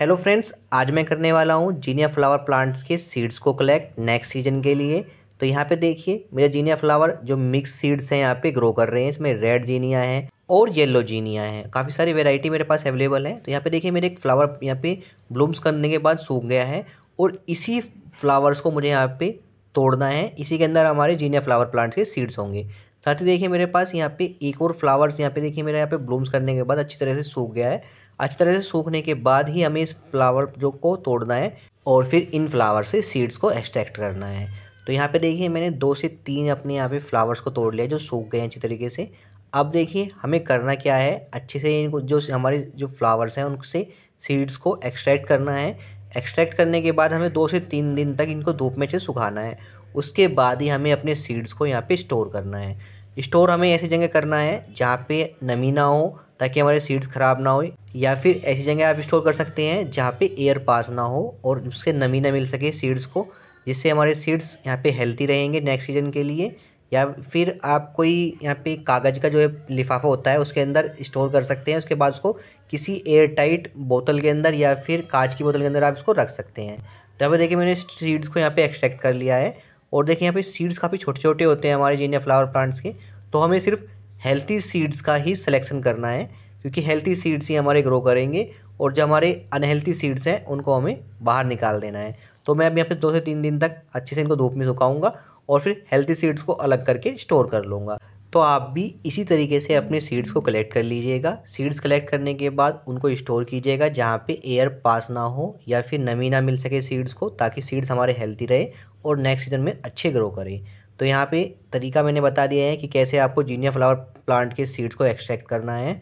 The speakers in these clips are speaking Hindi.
हेलो फ्रेंड्स आज मैं करने वाला हूँ जीनिया फ्लावर प्लांट्स के सीड्स को कलेक्ट नेक्स्ट सीजन के लिए तो यहाँ पे देखिए मेरे जीनिया फ्लावर जो मिक्स सीड्स हैं यहाँ पे ग्रो कर रहे हैं इसमें रेड जीनिया है और येलो जीनिया है काफ़ी सारी वेराइटी मेरे पास अवेलेबल है तो यहाँ पे देखिए मेरे एक फ्लावर यहाँ पे ब्लूम्स करने के बाद सूख गया है और इसी फ्लावर्स को मुझे यहाँ पे तोड़ना है इसी के अंदर हमारे जीनिया फ्लावर प्लांट्स के सीड्स होंगे साथ ही देखिए मेरे पास यहाँ पे एक और फ्लावर्स यहाँ पे देखिए मेरे यहाँ पे ब्लूम्स करने के बाद अच्छी तरह से सूख गया है अच्छी तरह से सूखने के बाद ही हमें इस फ्लावर जो को तोड़ना है और फिर इन फ्लावर से सीड्स को एक्सट्रैक्ट करना है तो यहाँ पे देखिए मैंने दो से तीन अपने यहाँ पे फ्लावर्स को तोड़ लिया जो सूख गए हैं अच्छी तरीके से अब देखिए हमें करना क्या है अच्छे से इनको जो हमारे जो फ्लावर्स हैं उनसे सीड्स को एक्सट्रैक्ट करना है एक्सट्रैक्ट करने के बाद हमें दो से तीन दिन तक इनको धूप में से सुखाना है उसके बाद ही हमें अपने सीड्स को यहाँ पे स्टोर करना है स्टोर हमें ऐसी जगह करना है जहाँ पे नमी ना हो ताकि हमारे सीड्स ख़राब ना हो या फिर ऐसी जगह आप स्टोर कर सकते हैं जहाँ पे एयर पास ना हो और उसके नमी ना मिल सके सीड्स को जिससे हमारे सीड्स यहाँ पे हेल्थी रहेंगे नेक्स्ट सीजन के लिए या फिर आप कोई यहाँ पे कागज़ का जो है लिफाफा होता है उसके अंदर स्टोर कर सकते हैं उसके बाद उसको किसी एयर टाइट बोतल के अंदर या फिर कांच की बोतल के अंदर आप इसको रख सकते हैं तो अब देखिए मैंने सीड्स को यहाँ पे एक्सट्रैक्ट कर लिया है और देखिए यहाँ पे सीड्स काफ़ी छोटे छोटे होते हैं हमारे जीनिया फ्लावर प्लांट्स के तो हमें सिर्फ हेल्थी सीड्स का ही सिलेक्शन करना है क्योंकि हेल्थी सीड्स ही हमारे ग्रो करेंगे और जो हमारे अनहेल्थी सीड्स हैं उनको हमें बाहर निकाल देना है तो मैं अभी यहाँ पे दो से तीन दिन तक अच्छे से इनको धूप में सुखाऊंगा और फिर हेल्थी सीड्स को अलग करके स्टोर कर लूँगा तो आप भी इसी तरीके से अपने सीड्स को कलेक्ट कर लीजिएगा सीड्स कलेक्ट करने के बाद उनको स्टोर कीजिएगा जहाँ पे एयर पास ना हो या फिर नमी ना मिल सके सीड्स को ताकि सीड्स हमारे हेल्थी रहे और नेक्स्ट सीजन में अच्छे ग्रो करें तो यहाँ पे तरीका मैंने बता दिया है कि कैसे आपको जीनिया फ्लावर प्लांट के सीड्स को एक्सट्रैक्ट करना है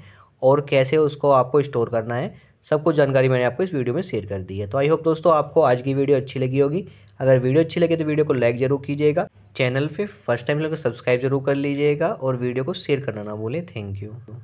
और कैसे उसको आपको स्टोर करना है सब कुछ जानकारी मैंने आपको इस वीडियो में शेयर कर दी है तो आई होप दोस्तों आपको आज की वीडियो अच्छी लगी होगी अगर वीडियो अच्छी लगे तो वीडियो को लाइक जरूर कीजिएगा चैनल पर फर्स्ट टाइम लगे सब्सक्राइब जरूर कर लीजिएगा और वीडियो को शेयर करना ना भूलें थैंक यू